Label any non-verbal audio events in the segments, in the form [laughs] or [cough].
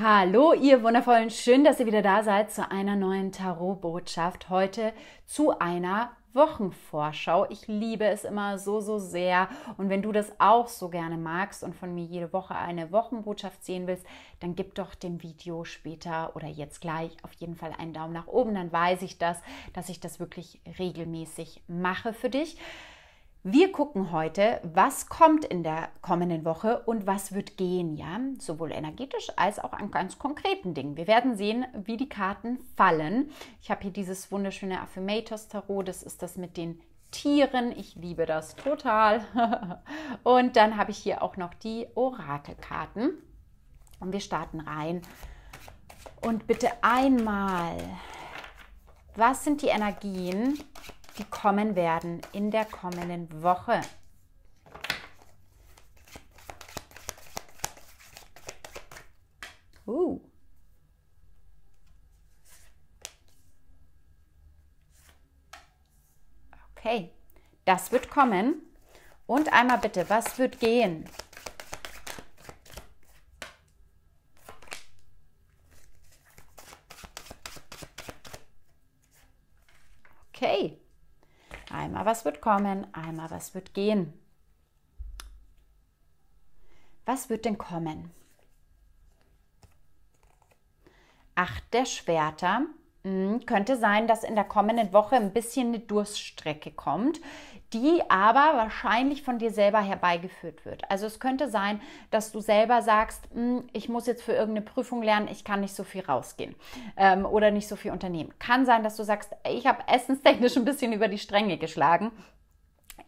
Hallo, ihr wundervollen, schön, dass ihr wieder da seid zu einer neuen Tarotbotschaft. Heute zu einer Wochenvorschau. Ich liebe es immer so, so sehr. Und wenn du das auch so gerne magst und von mir jede Woche eine Wochenbotschaft sehen willst, dann gib doch dem Video später oder jetzt gleich auf jeden Fall einen Daumen nach oben. Dann weiß ich das, dass ich das wirklich regelmäßig mache für dich. Wir gucken heute, was kommt in der kommenden Woche und was wird gehen, ja, sowohl energetisch als auch an ganz konkreten Dingen. Wir werden sehen, wie die Karten fallen. Ich habe hier dieses wunderschöne Affirmators Tarot, das ist das mit den Tieren. Ich liebe das total. [laughs] und dann habe ich hier auch noch die Orakelkarten. Und wir starten rein. Und bitte einmal, was sind die Energien die kommen werden in der kommenden Woche. Uh. Okay, das wird kommen. Und einmal bitte, was wird gehen? Einmal was wird kommen, einmal was wird gehen. Was wird denn kommen? Acht der Schwerter hm, könnte sein, dass in der kommenden Woche ein bisschen eine Durststrecke kommt, die aber wahrscheinlich von dir selber herbeigeführt wird. Also es könnte sein, dass du selber sagst, hm, ich muss jetzt für irgendeine Prüfung lernen, ich kann nicht so viel rausgehen ähm, oder nicht so viel unternehmen. Kann sein, dass du sagst, ich habe essenstechnisch ein bisschen über die Stränge geschlagen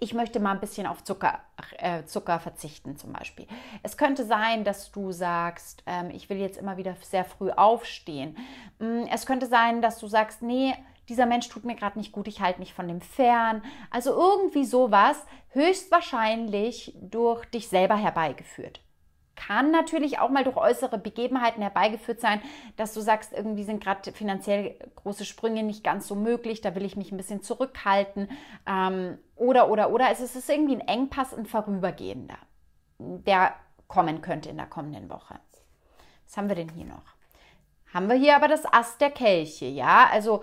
ich möchte mal ein bisschen auf Zucker, äh, Zucker verzichten zum Beispiel. Es könnte sein, dass du sagst, ähm, ich will jetzt immer wieder sehr früh aufstehen. Mm, es könnte sein, dass du sagst, nee, dieser Mensch tut mir gerade nicht gut, ich halte mich von dem fern. Also irgendwie sowas, höchstwahrscheinlich durch dich selber herbeigeführt kann natürlich auch mal durch äußere Begebenheiten herbeigeführt sein, dass du sagst, irgendwie sind gerade finanziell große Sprünge nicht ganz so möglich, da will ich mich ein bisschen zurückhalten. Ähm, oder, oder, oder. es ist irgendwie ein Engpass, ein vorübergehender, der kommen könnte in der kommenden Woche. Was haben wir denn hier noch? Haben wir hier aber das Ast der Kelche, ja? Also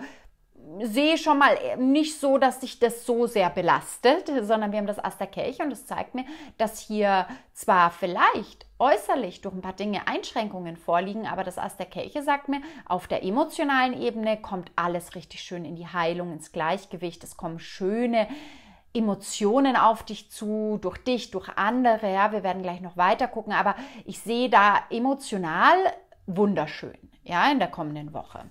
sehe schon mal nicht so, dass sich das so sehr belastet, sondern wir haben das Kirche und das zeigt mir, dass hier zwar vielleicht äußerlich durch ein paar Dinge Einschränkungen vorliegen, aber das Kirche sagt mir, auf der emotionalen Ebene kommt alles richtig schön in die Heilung, ins Gleichgewicht, es kommen schöne Emotionen auf dich zu, durch dich, durch andere. Ja, wir werden gleich noch weiter gucken, aber ich sehe da emotional wunderschön, ja, in der kommenden Woche.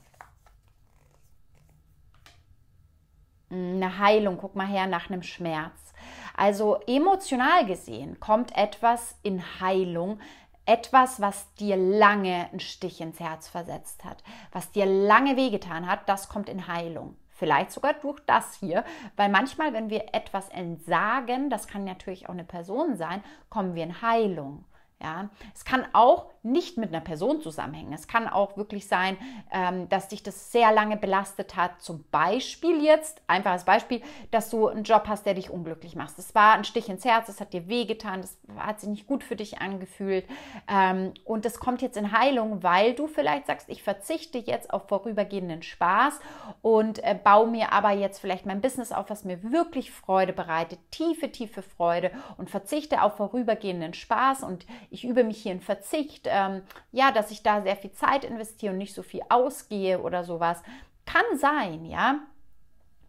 eine Heilung, guck mal her, nach einem Schmerz. Also emotional gesehen kommt etwas in Heilung, etwas, was dir lange einen Stich ins Herz versetzt hat, was dir lange wehgetan hat, das kommt in Heilung. Vielleicht sogar durch das hier, weil manchmal, wenn wir etwas entsagen, das kann natürlich auch eine Person sein, kommen wir in Heilung. Ja, es kann auch nicht mit einer Person zusammenhängen. Es kann auch wirklich sein, ähm, dass dich das sehr lange belastet hat. Zum Beispiel jetzt, einfaches Beispiel, dass du einen Job hast, der dich unglücklich macht. Das war ein Stich ins Herz, das hat dir wehgetan, das hat sich nicht gut für dich angefühlt. Ähm, und das kommt jetzt in Heilung, weil du vielleicht sagst, ich verzichte jetzt auf vorübergehenden Spaß und äh, baue mir aber jetzt vielleicht mein Business auf, was mir wirklich Freude bereitet, tiefe, tiefe Freude und verzichte auf vorübergehenden Spaß und ich übe mich hier in Verzicht, ähm, ja, dass ich da sehr viel Zeit investiere und nicht so viel ausgehe oder sowas. Kann sein, ja.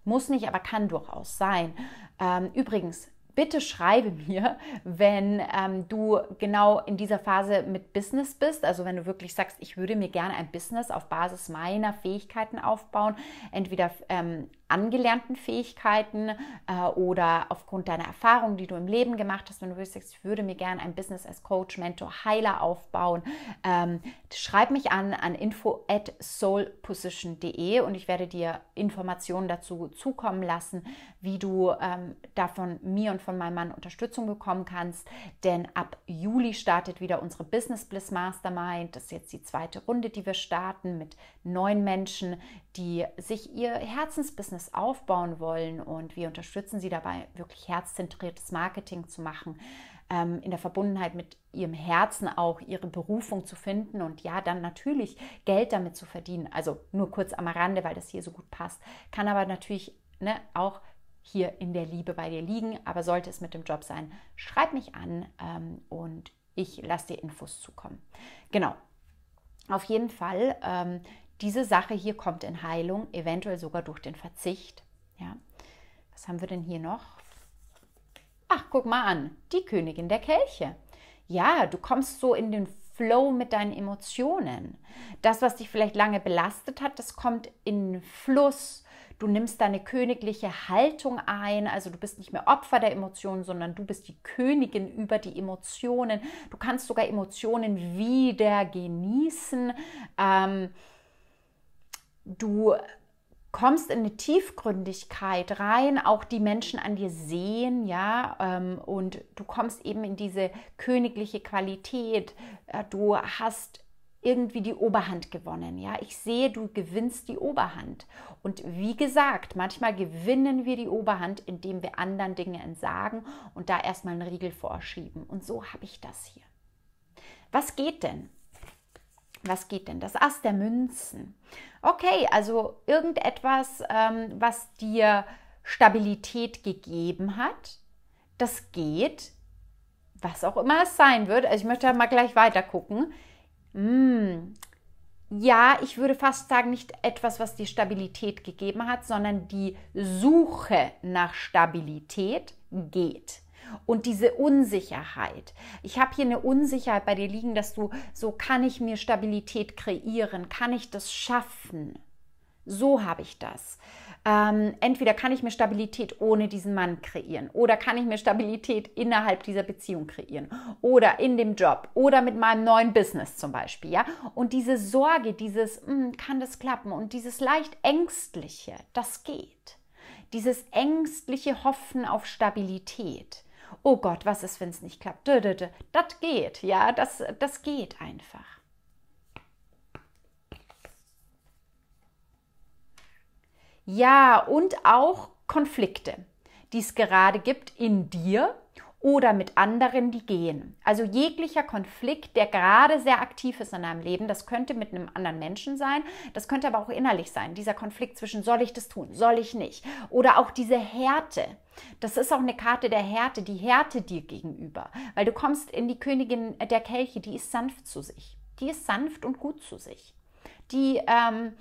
Muss nicht, aber kann durchaus sein. Ähm, übrigens, bitte schreibe [laughs] mir, wenn ähm, du genau in dieser Phase mit Business bist. Also wenn du wirklich sagst, ich würde mir gerne ein Business auf Basis meiner Fähigkeiten aufbauen, entweder ähm, angelernten Fähigkeiten äh, oder aufgrund deiner Erfahrungen, die du im Leben gemacht hast, wenn du willst, ich würde mir gerne ein Business als Coach, Mentor, Heiler aufbauen, ähm, schreib mich an an info at soulposition.de und ich werde dir Informationen dazu zukommen lassen, wie du ähm, da mir und von meinem Mann Unterstützung bekommen kannst. Denn ab Juli startet wieder unsere Business Bliss Mastermind. Das ist jetzt die zweite Runde, die wir starten mit neun Menschen, die sich ihr Herzensbusiness Business aufbauen wollen und wir unterstützen sie dabei, wirklich herzzentriertes Marketing zu machen, ähm, in der Verbundenheit mit ihrem Herzen auch ihre Berufung zu finden und ja, dann natürlich Geld damit zu verdienen. Also nur kurz am Rande, weil das hier so gut passt, kann aber natürlich ne, auch hier in der Liebe bei dir liegen, aber sollte es mit dem Job sein, schreib mich an ähm, und ich lasse dir Infos zukommen. Genau, auf jeden Fall, ähm, diese Sache hier kommt in Heilung, eventuell sogar durch den Verzicht. Ja. Was haben wir denn hier noch? Ach, guck mal an, die Königin der Kelche. Ja, du kommst so in den Flow mit deinen Emotionen. Das, was dich vielleicht lange belastet hat, das kommt in Fluss. Du nimmst deine königliche Haltung ein, also du bist nicht mehr Opfer der Emotionen, sondern du bist die Königin über die Emotionen. Du kannst sogar Emotionen wieder genießen. Ähm, Du kommst in eine Tiefgründigkeit rein, auch die Menschen an dir sehen, ja, ähm, und du kommst eben in diese königliche Qualität. Äh, du hast irgendwie die Oberhand gewonnen, ja. Ich sehe, du gewinnst die Oberhand. Und wie gesagt, manchmal gewinnen wir die Oberhand, indem wir anderen Dinge entsagen und da erstmal einen Riegel vorschieben. Und so habe ich das hier. Was geht denn? was geht denn? Das Ass der Münzen. Okay, also irgendetwas, ähm, was dir Stabilität gegeben hat, das geht, was auch immer es sein wird. Also ich möchte mal gleich weiter gucken. Mm. Ja, ich würde fast sagen, nicht etwas, was dir Stabilität gegeben hat, sondern die Suche nach Stabilität geht und diese Unsicherheit. Ich habe hier eine Unsicherheit bei dir liegen, dass du so kann ich mir Stabilität kreieren, kann ich das schaffen? So habe ich das. Ähm, entweder kann ich mir Stabilität ohne diesen Mann kreieren oder kann ich mir Stabilität innerhalb dieser Beziehung kreieren oder in dem Job oder mit meinem neuen Business zum Beispiel. Ja? Und diese Sorge, dieses, hm, kann das klappen und dieses leicht ängstliche, das geht. Dieses ängstliche Hoffen auf Stabilität oh Gott, was ist, wenn es nicht klappt? Das geht, ja, das, das geht einfach. Ja, und auch Konflikte, die es gerade gibt in dir oder mit anderen, die gehen. Also jeglicher Konflikt, der gerade sehr aktiv ist in deinem Leben, das könnte mit einem anderen Menschen sein, das könnte aber auch innerlich sein. Dieser Konflikt zwischen soll ich das tun, soll ich nicht. Oder auch diese Härte. Das ist auch eine Karte der Härte, die Härte dir gegenüber. Weil du kommst in die Königin der Kelche, die ist sanft zu sich. Die ist sanft und gut zu sich. Die, ähm,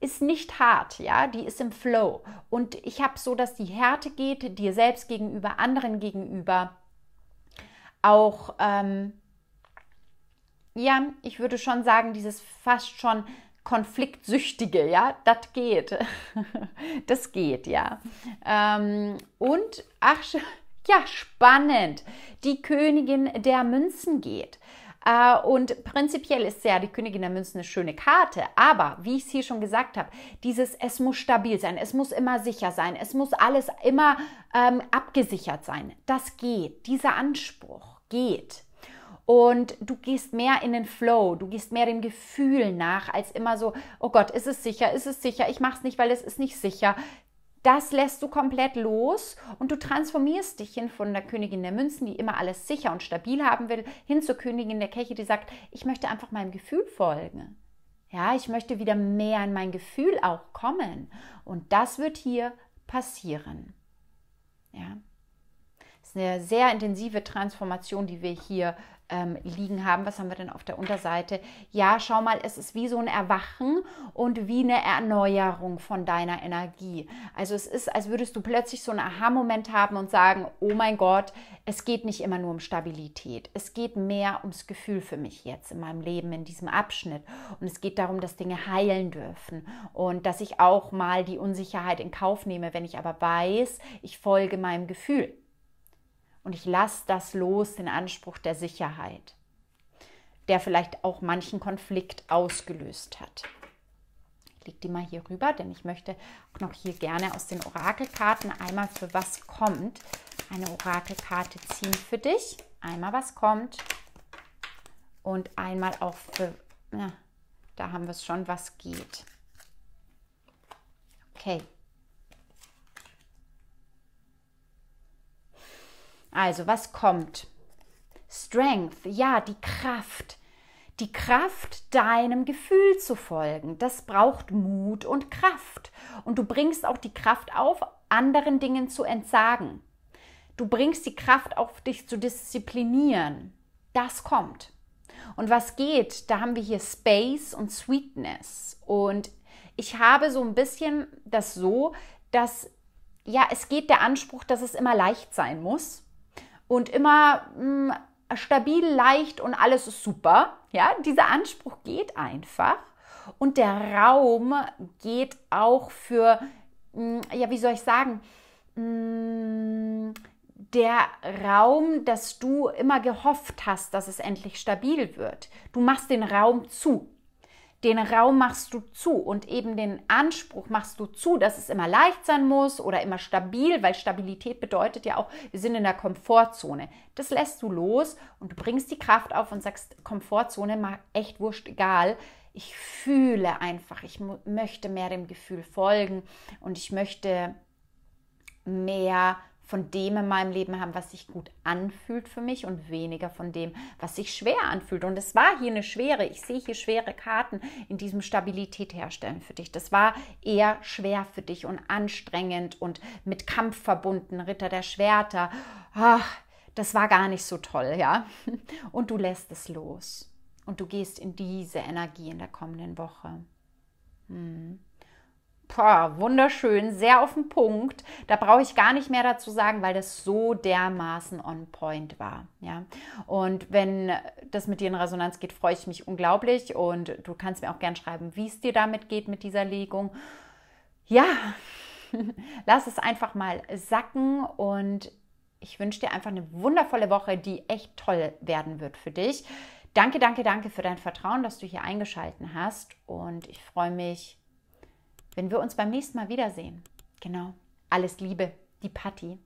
ist nicht hart, ja, die ist im Flow. Und ich habe so, dass die Härte geht, dir selbst gegenüber, anderen gegenüber. Auch, ähm, ja, ich würde schon sagen, dieses fast schon Konfliktsüchtige, ja, das geht. [laughs] das geht, ja. Ähm, und, ach, [laughs] ja, spannend, die Königin der Münzen geht. Äh, und prinzipiell ist ja die Königin der Münzen eine schöne Karte, aber wie ich es hier schon gesagt habe, dieses es muss stabil sein, es muss immer sicher sein, es muss alles immer ähm, abgesichert sein. Das geht, dieser Anspruch geht. Und du gehst mehr in den Flow, du gehst mehr dem Gefühl nach, als immer so, oh Gott, ist es sicher, ist es sicher, ich mache es nicht, weil es ist nicht sicher das lässt du komplett los und du transformierst dich hin von der Königin der Münzen, die immer alles sicher und stabil haben will, hin zur Königin der Kelche, die sagt, ich möchte einfach meinem Gefühl folgen. Ja, ich möchte wieder mehr in mein Gefühl auch kommen. Und das wird hier passieren. Ja. Das ist eine sehr intensive Transformation, die wir hier ähm, liegen haben. Was haben wir denn auf der Unterseite? Ja, schau mal, es ist wie so ein Erwachen und wie eine Erneuerung von deiner Energie. Also es ist, als würdest du plötzlich so einen Aha-Moment haben und sagen, oh mein Gott, es geht nicht immer nur um Stabilität. Es geht mehr ums Gefühl für mich jetzt in meinem Leben, in diesem Abschnitt. Und es geht darum, dass Dinge heilen dürfen und dass ich auch mal die Unsicherheit in Kauf nehme, wenn ich aber weiß, ich folge meinem Gefühl und ich lasse das los, den Anspruch der Sicherheit, der vielleicht auch manchen Konflikt ausgelöst hat. Ich lege die mal hier rüber, denn ich möchte auch noch hier gerne aus den Orakelkarten einmal für was kommt eine Orakelkarte ziehen für dich. Einmal was kommt und einmal auch für, na, da haben wir es schon, was geht. Okay. Also, was kommt? Strength, ja, die Kraft. Die Kraft, deinem Gefühl zu folgen. Das braucht Mut und Kraft. Und du bringst auch die Kraft auf, anderen Dingen zu entsagen. Du bringst die Kraft auf, dich zu disziplinieren. Das kommt. Und was geht? Da haben wir hier Space und Sweetness. Und ich habe so ein bisschen das so, dass ja, es geht der Anspruch, dass es immer leicht sein muss und immer mh, mm, stabil, leicht und alles ist super. Ja, dieser Anspruch geht einfach. Und der Raum geht auch für, mh, mm, ja, wie soll ich sagen, mh, mm, der Raum, dass du immer gehofft hast, dass es endlich stabil wird. Du machst den Raum zu den Raum machst du zu und eben den Anspruch machst du zu, dass es immer leicht sein muss oder immer stabil, weil Stabilität bedeutet ja auch, wir sind in der Komfortzone. Das lässt du los und du bringst die Kraft auf und sagst, Komfortzone, mal echt wurscht, egal. Ich fühle einfach, ich möchte mehr dem Gefühl folgen und ich möchte mehr von dem in meinem Leben haben, was sich gut anfühlt für mich und weniger von dem, was sich schwer anfühlt. Und es war hier eine schwere, ich sehe hier schwere Karten in diesem Stabilität herstellen für dich. Das war eher schwer für dich und anstrengend und mit Kampf verbunden, Ritter der Schwerter. Ach, das war gar nicht so toll, ja. [laughs] Und du lässt es los. Und du gehst in diese Energie in der kommenden Woche. Hm. Boah, wunderschön, sehr auf den Punkt. Da brauche ich gar nicht mehr dazu sagen, weil das so dermaßen on point war. Ja? Und wenn das mit dir in Resonanz geht, freue ich mich unglaublich. Und du kannst mir auch gerne schreiben, wie es dir damit geht mit dieser Legung. Ja, [laughs] lass es einfach mal sacken und ich wünsche dir einfach eine wundervolle Woche, die echt toll werden wird für dich. Danke, danke, danke für dein Vertrauen, dass du hier eingeschalten hast. Und ich freue mich wenn wir uns beim nächsten Mal wiedersehen. Genau. Alles Liebe, die Patti.